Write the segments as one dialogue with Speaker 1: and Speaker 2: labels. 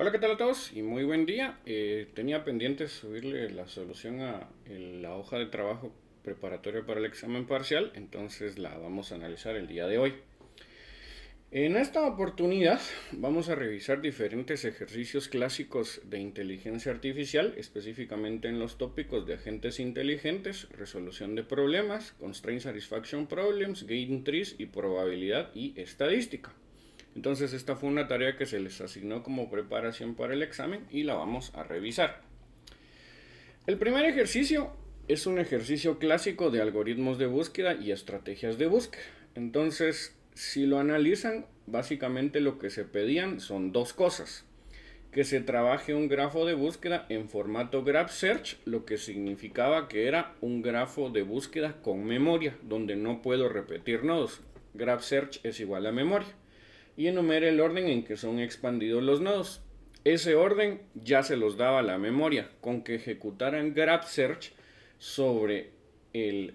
Speaker 1: Hola, ¿qué tal a todos? Y muy buen día. Eh, tenía pendiente subirle la solución a la hoja de trabajo preparatoria para el examen parcial, entonces la vamos a analizar el día de hoy. En esta oportunidad vamos a revisar diferentes ejercicios clásicos de inteligencia artificial, específicamente en los tópicos de agentes inteligentes, resolución de problemas, constraint satisfaction problems, gain trees y probabilidad y estadística. Entonces esta fue una tarea que se les asignó como preparación para el examen y la vamos a revisar. El primer ejercicio es un ejercicio clásico de algoritmos de búsqueda y estrategias de búsqueda. Entonces, si lo analizan, básicamente lo que se pedían son dos cosas. Que se trabaje un grafo de búsqueda en formato graph search, lo que significaba que era un grafo de búsqueda con memoria, donde no puedo repetir nodos. Graph search es igual a memoria y enumera el orden en que son expandidos los nodos. Ese orden ya se los daba la memoria, con que ejecutaran grab search sobre el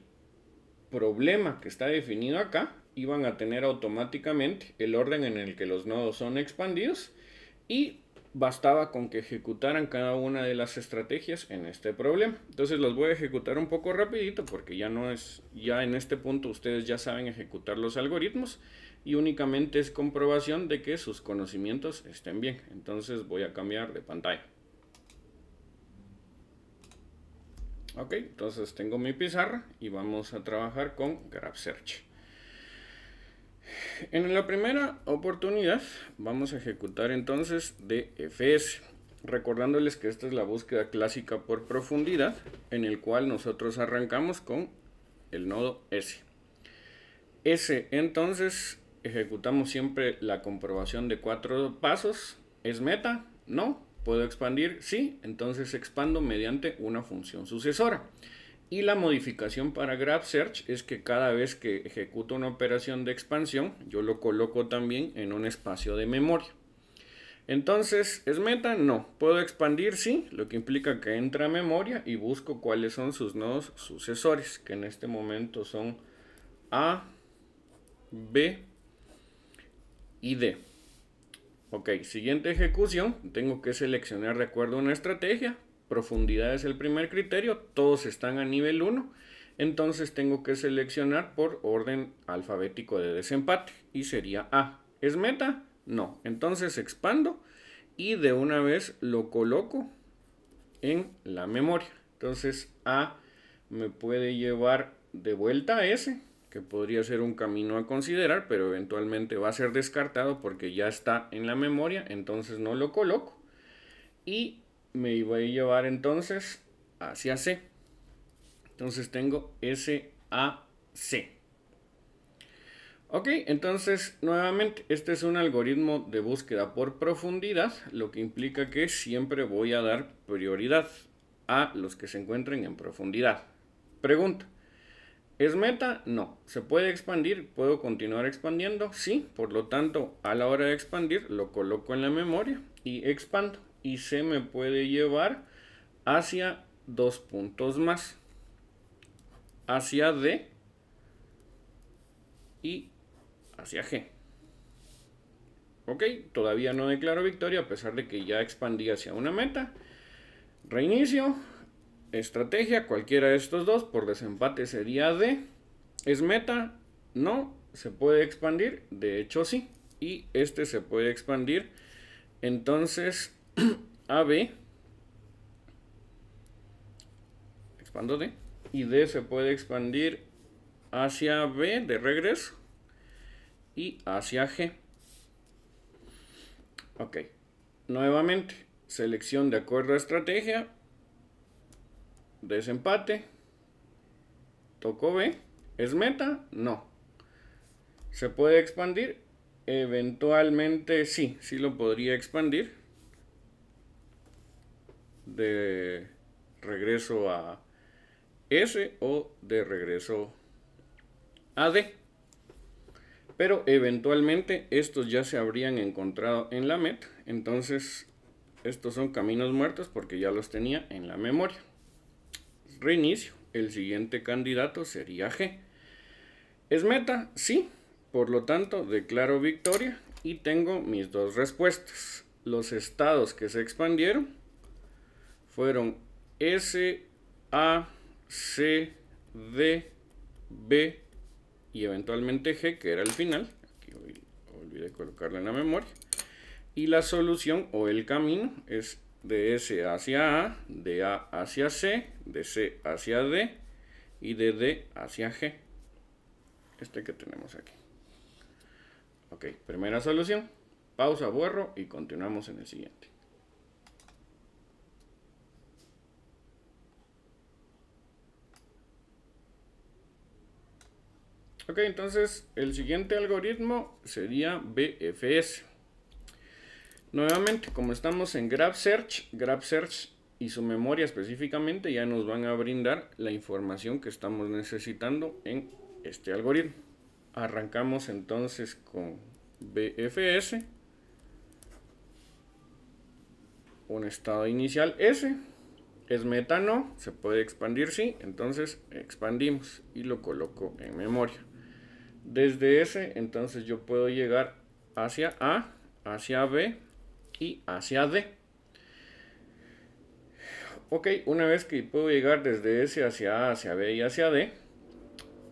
Speaker 1: problema que está definido acá, iban a tener automáticamente el orden en el que los nodos son expandidos y bastaba con que ejecutaran cada una de las estrategias en este problema. Entonces los voy a ejecutar un poco rapidito porque ya no es, ya en este punto ustedes ya saben ejecutar los algoritmos y únicamente es comprobación de que sus conocimientos estén bien. Entonces voy a cambiar de pantalla. Ok, entonces tengo mi pizarra y vamos a trabajar con graph Search. En la primera oportunidad vamos a ejecutar entonces DFS, recordándoles que esta es la búsqueda clásica por profundidad, en el cual nosotros arrancamos con el nodo S. S entonces ejecutamos siempre la comprobación de cuatro pasos. ¿Es meta? No. ¿Puedo expandir? Sí. Entonces expando mediante una función sucesora. Y la modificación para GraphSearch search es que cada vez que ejecuto una operación de expansión, yo lo coloco también en un espacio de memoria. Entonces, ¿es meta? No. ¿Puedo expandir? Sí, lo que implica que entra a memoria y busco cuáles son sus nodos sucesores, que en este momento son A, B, de, Ok, siguiente ejecución, tengo que seleccionar de acuerdo a una estrategia, profundidad es el primer criterio, todos están a nivel 1, entonces tengo que seleccionar por orden alfabético de desempate y sería A. ¿Es meta? No, entonces expando y de una vez lo coloco en la memoria. Entonces A me puede llevar de vuelta a S que podría ser un camino a considerar, pero eventualmente va a ser descartado porque ya está en la memoria, entonces no lo coloco. Y me voy a llevar entonces hacia C. Entonces tengo A, C. Ok, entonces nuevamente este es un algoritmo de búsqueda por profundidad, lo que implica que siempre voy a dar prioridad a los que se encuentren en profundidad. Pregunta, ¿Es meta? No. ¿Se puede expandir? ¿Puedo continuar expandiendo? Sí. Por lo tanto, a la hora de expandir, lo coloco en la memoria y expando. Y se me puede llevar hacia dos puntos más. Hacia D y hacia G. Ok, todavía no declaro victoria a pesar de que ya expandí hacia una meta. Reinicio, Estrategia, cualquiera de estos dos, por desempate sería D. ¿Es meta? No. ¿Se puede expandir? De hecho sí. Y este se puede expandir. Entonces, AB. Expando D. Y D se puede expandir hacia B de regreso. Y hacia G. Ok. Nuevamente, selección de acuerdo a estrategia Desempate. toco B. ¿Es meta? No. ¿Se puede expandir? Eventualmente sí, sí lo podría expandir. De regreso a S o de regreso a D. Pero eventualmente estos ya se habrían encontrado en la meta. Entonces estos son caminos muertos porque ya los tenía en la memoria reinicio, el siguiente candidato sería G. ¿Es meta? Sí. Por lo tanto, declaro victoria y tengo mis dos respuestas. Los estados que se expandieron fueron S, A, C, D, B y eventualmente G, que era el final. Aquí olvidé colocarla en la memoria. Y la solución o el camino es de S hacia A, de A hacia C, de C hacia D y de D hacia G. Este que tenemos aquí. Ok, primera solución. Pausa, borro y continuamos en el siguiente. Ok, entonces el siguiente algoritmo sería BFS. Nuevamente, como estamos en Grab Search, Grab Search y su memoria específicamente ya nos van a brindar la información que estamos necesitando en este algoritmo. Arrancamos entonces con BFS, un estado inicial S, es metano, se puede expandir, sí, entonces expandimos y lo coloco en memoria. Desde S entonces yo puedo llegar hacia A, hacia B, hacia D. Ok, una vez que puedo llegar desde S hacia A, hacia B y hacia D,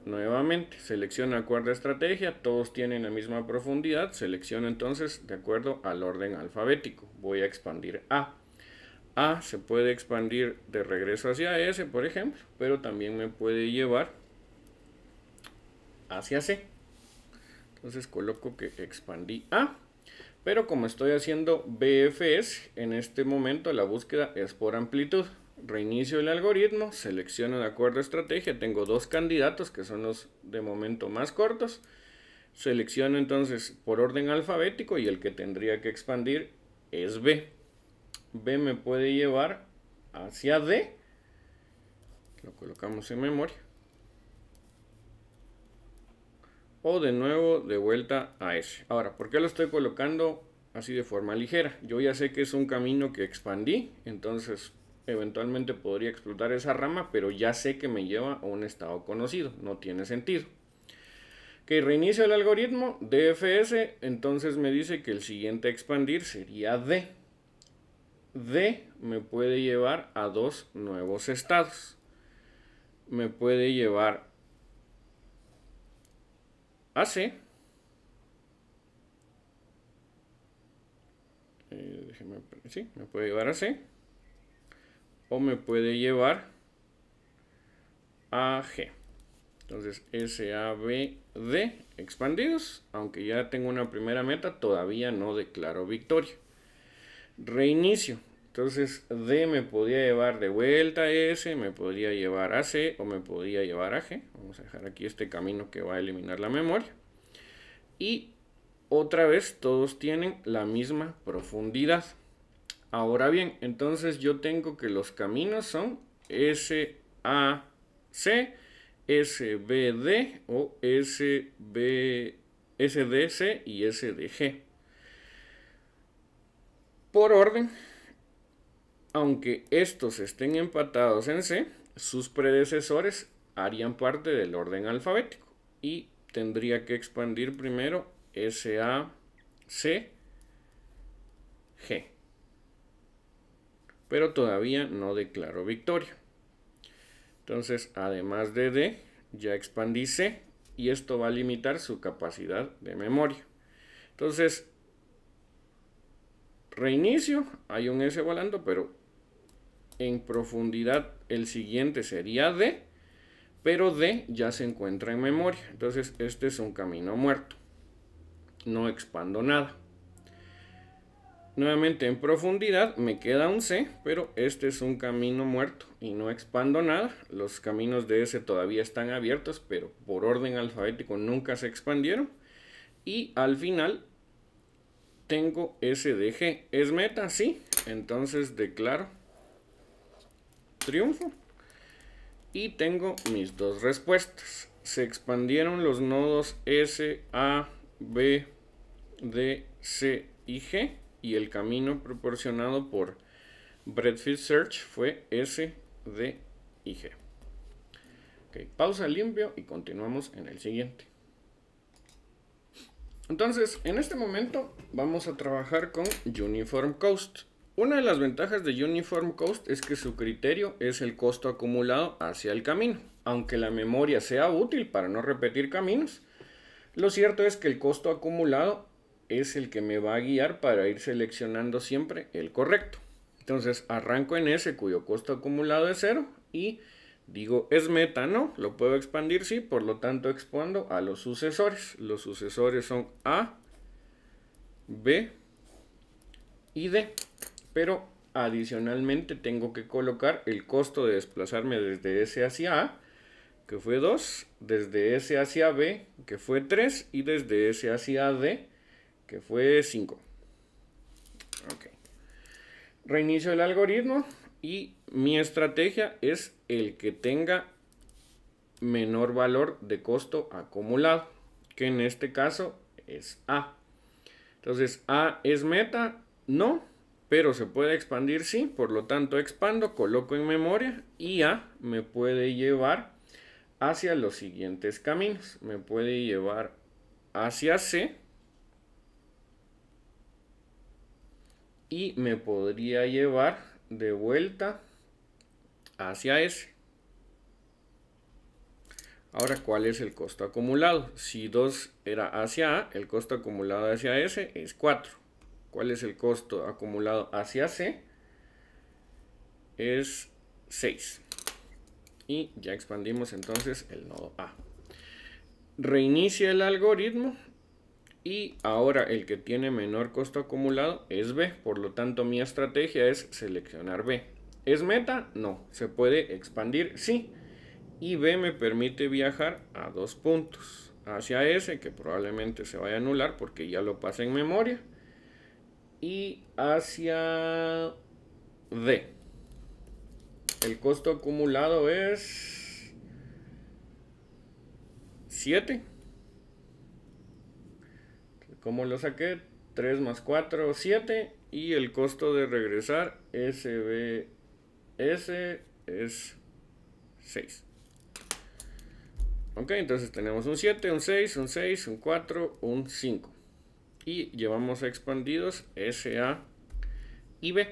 Speaker 1: nuevamente selecciona acuerdo estrategia, todos tienen la misma profundidad, selecciono entonces de acuerdo al orden alfabético, voy a expandir A. A se puede expandir de regreso hacia S, por ejemplo, pero también me puede llevar hacia C. Entonces coloco que expandí A. Pero como estoy haciendo BFS, en este momento la búsqueda es por amplitud. Reinicio el algoritmo, selecciono de acuerdo a estrategia, tengo dos candidatos que son los de momento más cortos. Selecciono entonces por orden alfabético y el que tendría que expandir es B. B me puede llevar hacia D. Lo colocamos en memoria. o de nuevo de vuelta a S. Ahora, ¿por qué lo estoy colocando así de forma ligera? Yo ya sé que es un camino que expandí, entonces eventualmente podría explotar esa rama, pero ya sé que me lleva a un estado conocido, no tiene sentido. Que reinicio el algoritmo, DFS, entonces me dice que el siguiente a expandir sería D. D me puede llevar a dos nuevos estados. Me puede llevar a ah, C, eh, sí, me puede llevar C, ah, O me puede llevar a G. Entonces, S, A, B, D, expandidos. Aunque ya tengo una primera meta, todavía no declaro victoria. Reinicio. Entonces D me podía llevar de vuelta a S, me podría llevar a C o me podía llevar a G. Vamos a dejar aquí este camino que va a eliminar la memoria. Y otra vez todos tienen la misma profundidad. Ahora bien, entonces yo tengo que los caminos son s a SAC, SBD o s d SDC y SDG. Por orden, aunque estos estén empatados en C, sus predecesores harían parte del orden alfabético y tendría que expandir primero A, C, G. Pero todavía no declaró victoria. Entonces, además de D, ya expandí C y esto va a limitar su capacidad de memoria. Entonces, reinicio, hay un S volando, pero en profundidad el siguiente sería D, pero D ya se encuentra en memoria. Entonces este es un camino muerto. No expando nada. Nuevamente en profundidad me queda un C, pero este es un camino muerto y no expando nada. Los caminos de S todavía están abiertos, pero por orden alfabético nunca se expandieron. Y al final tengo SDG. ¿Es meta? Sí. Entonces declaro triunfo. Y tengo mis dos respuestas. Se expandieron los nodos S, A, B, D, C y G. Y el camino proporcionado por first Search fue S, D y G. pausa limpio y continuamos en el siguiente. Entonces, en este momento vamos a trabajar con Uniform Cost. Una de las ventajas de Uniform Cost es que su criterio es el costo acumulado hacia el camino. Aunque la memoria sea útil para no repetir caminos, lo cierto es que el costo acumulado es el que me va a guiar para ir seleccionando siempre el correcto. Entonces arranco en ese cuyo costo acumulado es cero y digo es meta, no, lo puedo expandir, sí, por lo tanto expondo a los sucesores. Los sucesores son A, B y D pero adicionalmente tengo que colocar el costo de desplazarme desde S hacia A, que fue 2, desde S hacia B, que fue 3, y desde S hacia D, que fue 5. Reinicio el algoritmo y mi estrategia es el que tenga menor valor de costo acumulado, que en este caso es A. Entonces, ¿A es meta? No pero se puede expandir sí, por lo tanto expando, coloco en memoria y A me puede llevar hacia los siguientes caminos. Me puede llevar hacia C y me podría llevar de vuelta hacia S. Ahora, ¿cuál es el costo acumulado? Si 2 era hacia A, el costo acumulado hacia S es 4. ¿Cuál es el costo acumulado hacia C? Es 6. Y ya expandimos entonces el nodo A. Reinicia el algoritmo y ahora el que tiene menor costo acumulado es B. Por lo tanto, mi estrategia es seleccionar B. ¿Es meta? No. ¿Se puede expandir? Sí. Y B me permite viajar a dos puntos. Hacia S, que probablemente se vaya a anular porque ya lo pasa en memoria y hacia D. El costo acumulado es 7. ¿cómo lo saqué? 3 más 4, 7. Y el costo de regresar SBS es 6. Ok, entonces tenemos un 7, un 6, un 6, un 4, un 5 y llevamos expandidos S, A y B.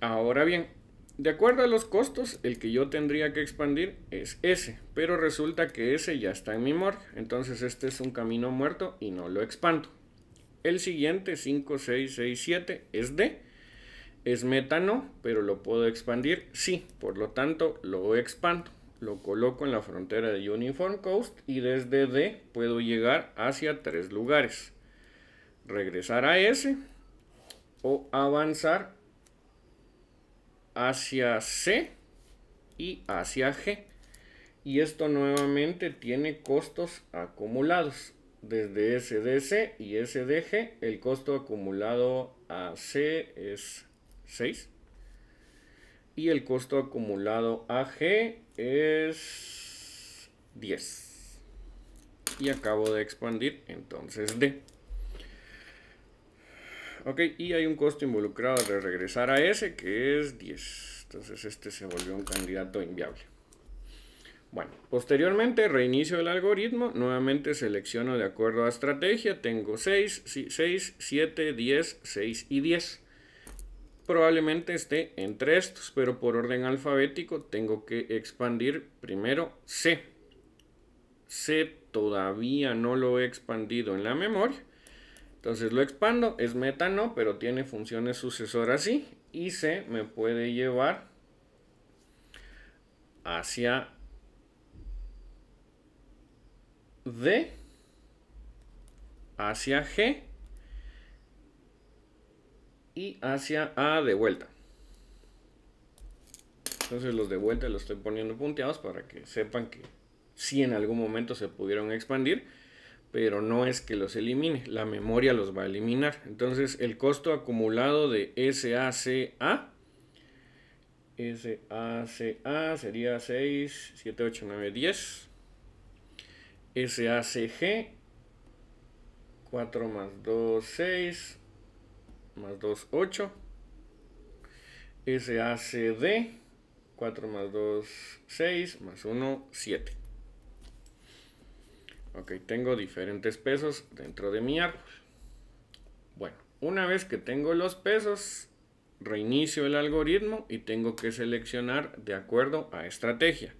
Speaker 1: Ahora bien, de acuerdo a los costos, el que yo tendría que expandir es S, pero resulta que S ya está en mi morgue. entonces este es un camino muerto y no lo expando. El siguiente, 5, 6, 6, 7, es D. Es metano, pero lo puedo expandir, sí, por lo tanto lo expando lo coloco en la frontera de Uniform Coast y desde D puedo llegar hacia tres lugares. Regresar a S o avanzar hacia C y hacia G. Y esto nuevamente tiene costos acumulados. Desde SDC y SDG el costo acumulado a C es 6 y el costo acumulado G es 10. Y acabo de expandir, entonces D. Ok, y hay un costo involucrado de regresar a S que es 10. Entonces este se volvió un candidato inviable. Bueno, posteriormente reinicio el algoritmo, nuevamente selecciono de acuerdo a estrategia, tengo 6, 6, 7, 10, 6 y 10 probablemente esté entre estos, pero por orden alfabético tengo que expandir primero C. C todavía no lo he expandido en la memoria. Entonces lo expando, es meta no, pero tiene funciones sucesoras Y C me puede llevar hacia D, hacia G y hacia A de vuelta. Entonces los de vuelta los estoy poniendo punteados para que sepan que si en algún momento se pudieron expandir, pero no es que los elimine, la memoria los va a eliminar. Entonces el costo acumulado de SACA, SACA sería 6, 7, 8, 9, 10. SACG, 4 más 2, 6 más 2, 8. SACD, 4 más 2, 6. Más 1, 7. Ok, tengo diferentes pesos dentro de mi árbol. Bueno, una vez que tengo los pesos, reinicio el algoritmo y tengo que seleccionar de acuerdo a estrategia.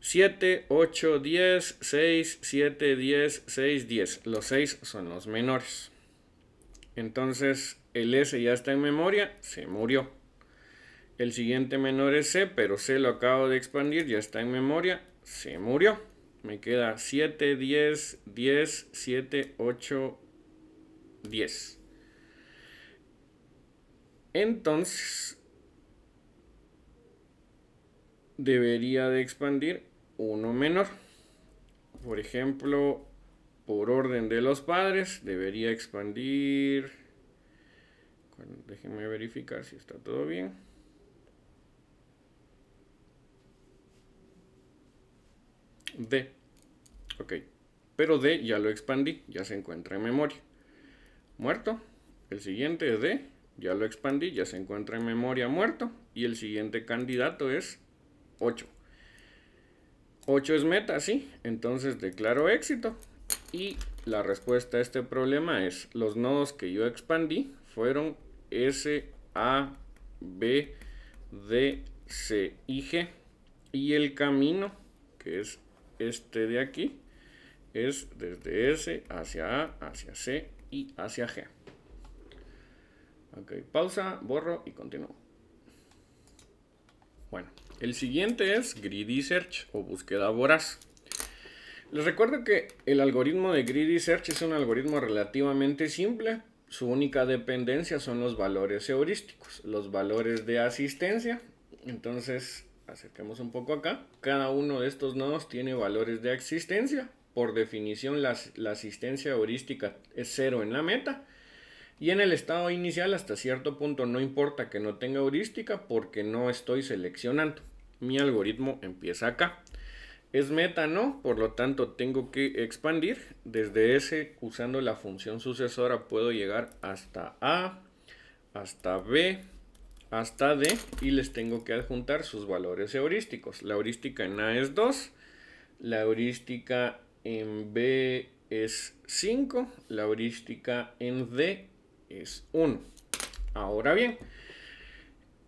Speaker 1: 7, 8, 10, 6, 7, 10, 6, 10. Los 6 son los menores. Entonces el S ya está en memoria, se murió. El siguiente menor es C, pero C lo acabo de expandir, ya está en memoria, se murió. Me queda 7, 10, 10, 7, 8, 10. Entonces, debería de expandir uno menor. Por ejemplo, por orden de los padres, debería expandir. Déjenme verificar si está todo bien. D. Ok. Pero D ya lo expandí, ya se encuentra en memoria. Muerto. El siguiente es D, ya lo expandí, ya se encuentra en memoria muerto. Y el siguiente candidato es 8. 8 es meta, sí. Entonces declaro éxito. Y la respuesta a este problema es, los nodos que yo expandí fueron S, A, B, D, C y G. Y el camino, que es este de aquí, es desde S hacia A, hacia C y hacia G. Ok, pausa, borro y continúo. Bueno, el siguiente es greedy search o búsqueda voraz. Les recuerdo que el algoritmo de Greedy Search es un algoritmo relativamente simple. Su única dependencia son los valores heurísticos, los valores de asistencia. Entonces, acerquemos un poco acá. Cada uno de estos nodos tiene valores de asistencia. Por definición, la asistencia heurística es cero en la meta. Y en el estado inicial, hasta cierto punto, no importa que no tenga heurística porque no estoy seleccionando. Mi algoritmo empieza acá es meta, ¿no? Por lo tanto, tengo que expandir. Desde S, usando la función sucesora, puedo llegar hasta A, hasta B, hasta D. Y les tengo que adjuntar sus valores heurísticos. La heurística en A es 2. La heurística en B es 5. La heurística en D es 1. Ahora bien...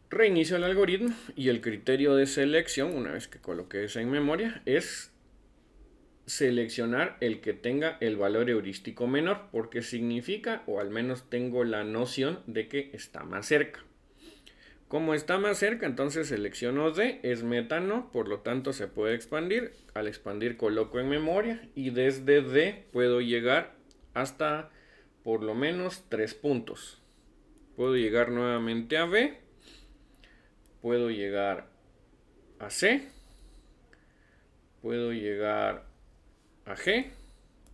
Speaker 1: Reinicio el algoritmo y el criterio de selección, una vez que coloque esa en memoria, es seleccionar el que tenga el valor heurístico menor, porque significa, o al menos tengo la noción de que está más cerca. Como está más cerca, entonces selecciono D, es metano, por lo tanto se puede expandir. Al expandir coloco en memoria y desde D puedo llegar hasta por lo menos 3 puntos. Puedo llegar nuevamente a B puedo llegar a C, puedo llegar a G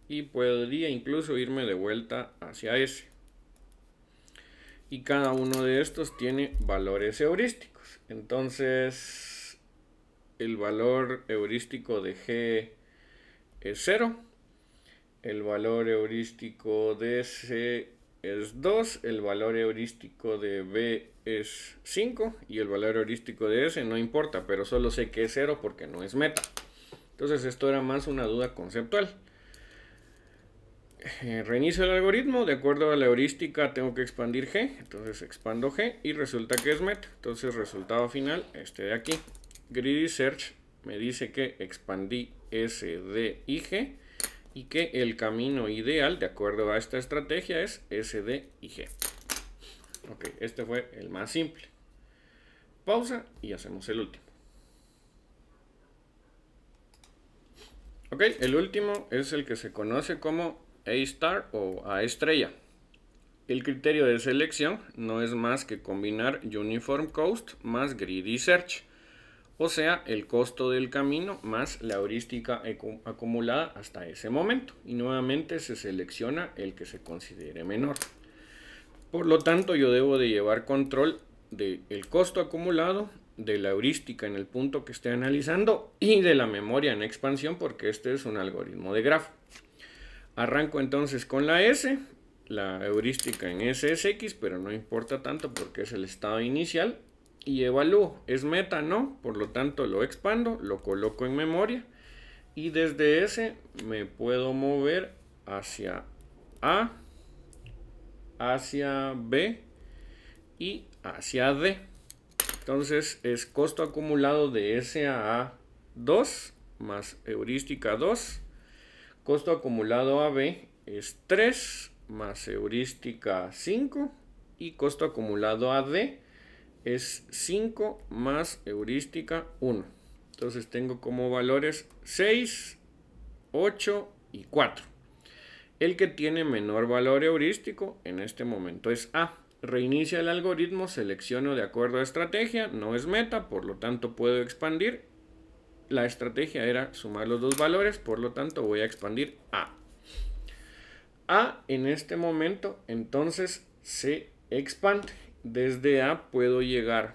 Speaker 1: y podría incluso irme de vuelta hacia S. Y cada uno de estos tiene valores heurísticos. Entonces, el valor heurístico de G es 0. El valor heurístico de C es 2, el valor heurístico de B es 5 y el valor heurístico de S no importa, pero solo sé que es 0 porque no es meta. Entonces esto era más una duda conceptual. Eh, reinicio el algoritmo, de acuerdo a la heurística tengo que expandir G, entonces expando G y resulta que es meta. Entonces resultado final, este de aquí. Greedy Search me dice que expandí S, D y G y que el camino ideal, de acuerdo a esta estrategia, es SD y G. Ok, este fue el más simple. Pausa y hacemos el último. Ok, el último es el que se conoce como A star o A estrella. El criterio de selección no es más que combinar Uniform Coast más Greedy Search o sea, el costo del camino más la heurística acumulada hasta ese momento. Y nuevamente se selecciona el que se considere menor. Por lo tanto, yo debo de llevar control del costo acumulado, de la heurística en el punto que esté analizando y de la memoria en expansión porque este es un algoritmo de grafo. Arranco entonces con la S, la heurística en SSX, pero no importa tanto porque es el estado inicial y evalúo. Es meta, ¿no? Por lo tanto, lo expando, lo coloco en memoria y desde ese me puedo mover hacia A, hacia B y hacia D. Entonces es costo acumulado de S a 2 más heurística 2. Costo acumulado B es 3 más heurística 5 y costo acumulado a D es 5 más heurística 1. Entonces tengo como valores 6, 8 y 4. El que tiene menor valor heurístico en este momento es A. Reinicia el algoritmo, selecciono de acuerdo a estrategia, no es meta, por lo tanto puedo expandir. La estrategia era sumar los dos valores, por lo tanto voy a expandir A. A en este momento entonces se expande desde A puedo llegar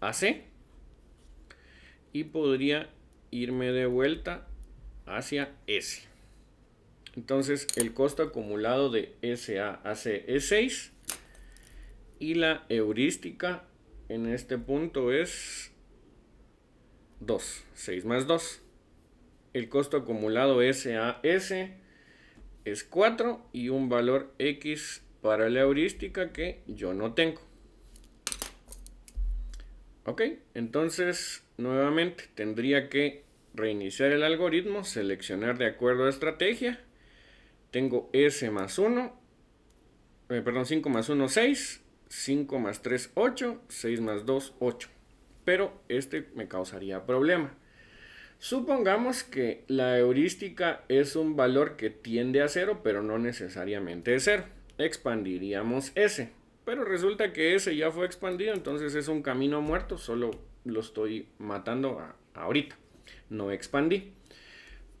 Speaker 1: a C y podría irme de vuelta hacia S. Entonces el costo acumulado de SA a C es 6 y la heurística en este punto es 2, 6 más 2. El costo acumulado S es 4 y un valor X para la heurística que yo no tengo. Ok, entonces nuevamente tendría que reiniciar el algoritmo, seleccionar de acuerdo a estrategia. Tengo S más 1, eh, perdón, 5 más 1, 6, 5 más 3, 8, 6 más 2, 8. Pero este me causaría problema. Supongamos que la heurística es un valor que tiende a 0, pero no necesariamente es 0 expandiríamos S, Pero resulta que S ya fue expandido, entonces es un camino muerto, solo lo estoy matando a, ahorita. No expandí.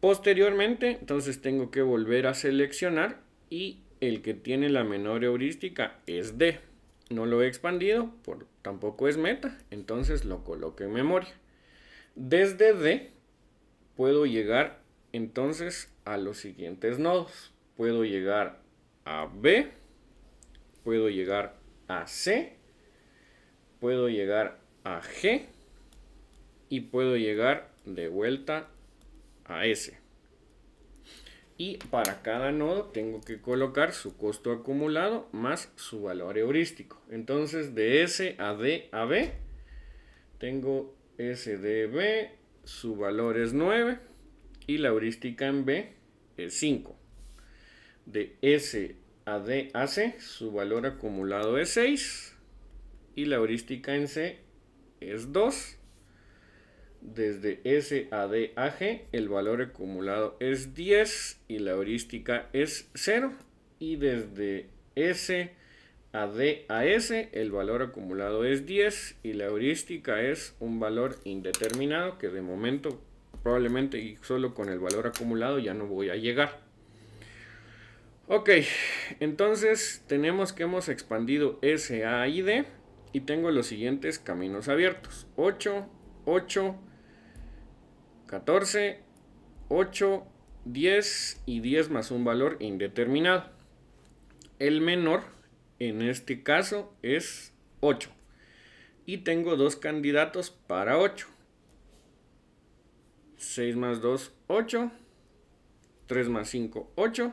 Speaker 1: Posteriormente, entonces tengo que volver a seleccionar y el que tiene la menor heurística es D. No lo he expandido, por, tampoco es meta, entonces lo coloque en memoria. Desde D puedo llegar entonces a los siguientes nodos. Puedo llegar a B, puedo llegar a C, puedo llegar a G y puedo llegar de vuelta a S. Y para cada nodo tengo que colocar su costo acumulado más su valor heurístico. Entonces de S a D a B tengo S B, su valor es 9 y la heurística en B es 5 de S a D a C, su valor acumulado es 6 y la heurística en C es 2. Desde S a D a G, el valor acumulado es 10 y la heurística es 0. Y desde S a D a S, el valor acumulado es 10 y la heurística es un valor indeterminado que de momento probablemente y solo con el valor acumulado ya no voy a llegar. Ok, entonces tenemos que hemos expandido S, A y D y tengo los siguientes caminos abiertos. 8, 8, 14, 8, 10 y 10 más un valor indeterminado. El menor en este caso es 8. Y tengo dos candidatos para 8. 6 más 2, 8. 3 más 5, 8.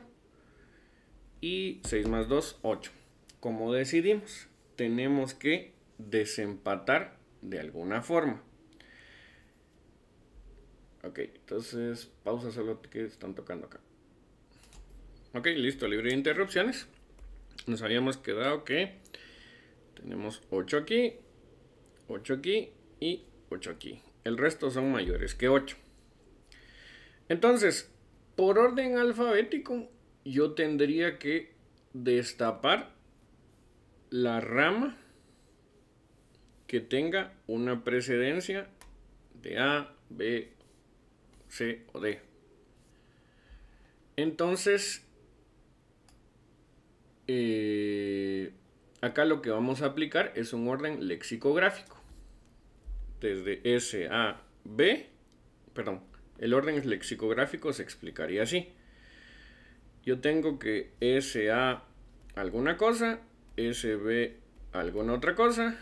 Speaker 1: Y 6 más 2, 8. Como decidimos, tenemos que desempatar de alguna forma. Ok, entonces pausa solo que están tocando acá. Ok, listo, libre de interrupciones. Nos habíamos quedado que tenemos 8 aquí, 8 aquí y 8 aquí. El resto son mayores que 8. Entonces, por orden alfabético, yo tendría que destapar la rama que tenga una precedencia de A, B, C o D. Entonces, eh, acá lo que vamos a aplicar es un orden lexicográfico. Desde S a B, perdón, el orden lexicográfico se explicaría así yo tengo que SA alguna cosa, SB alguna otra cosa,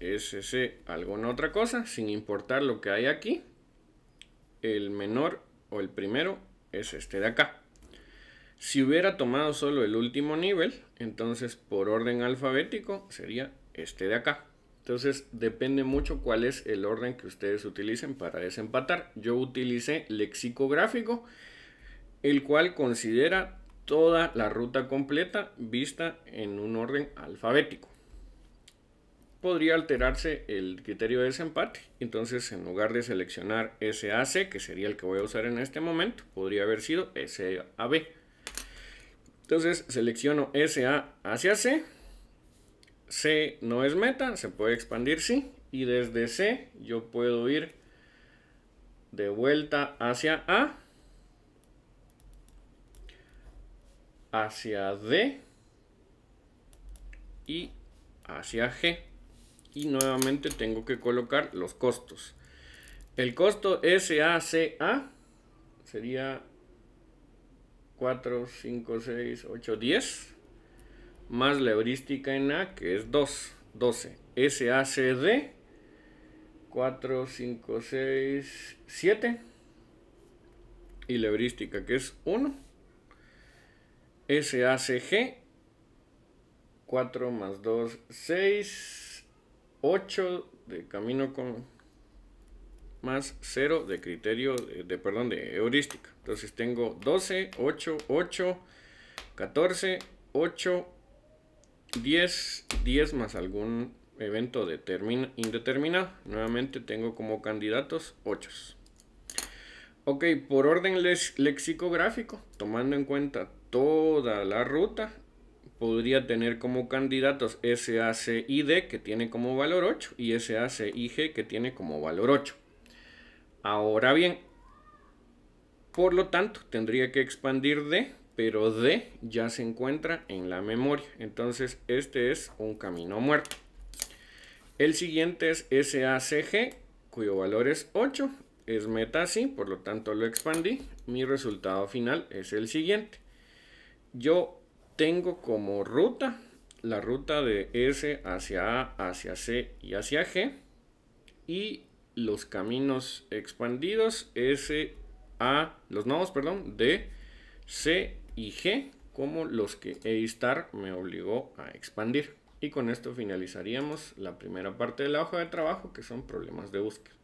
Speaker 1: SC alguna otra cosa, sin importar lo que hay aquí, el menor o el primero es este de acá. Si hubiera tomado solo el último nivel, entonces por orden alfabético sería este de acá. Entonces depende mucho cuál es el orden que ustedes utilicen para desempatar. Yo utilicé lexicográfico, el cual considera toda la ruta completa vista en un orden alfabético. Podría alterarse el criterio de desempate, entonces en lugar de seleccionar SAC, que sería el que voy a usar en este momento, podría haber sido SAB. Entonces selecciono SA hacia C, C no es meta, se puede expandir sí, y desde C yo puedo ir de vuelta hacia A hacia D y hacia G. Y nuevamente tengo que colocar los costos. El costo SACA sería 4, 5, 6, 8, 10. Más la heurística en A, que es 2, 12. SACD, 4, 5, 6, 7. Y la heurística, que es 1 SACG 4 más 2, 6, 8 de camino con más 0 de criterio, de, perdón, de heurística. Entonces tengo 12, 8, 8, 14, 8, 10, 10 más algún evento indeterminado. Nuevamente tengo como candidatos 8. Ok, por orden lexicográfico, tomando en cuenta toda la ruta podría tener como candidatos SACID que tiene como valor 8 y SACIG que tiene como valor 8. Ahora bien, por lo tanto tendría que expandir D, pero D ya se encuentra en la memoria, entonces este es un camino muerto. El siguiente es SACG, cuyo valor es 8, es meta así, por lo tanto lo expandí. Mi resultado final es el siguiente yo tengo como ruta la ruta de S hacia A, hacia C y hacia G. Y los caminos expandidos S, A, los nodos, perdón, de C y G como los que A-Star me obligó a expandir. Y con esto finalizaríamos la primera parte de la hoja de trabajo que son problemas de búsqueda.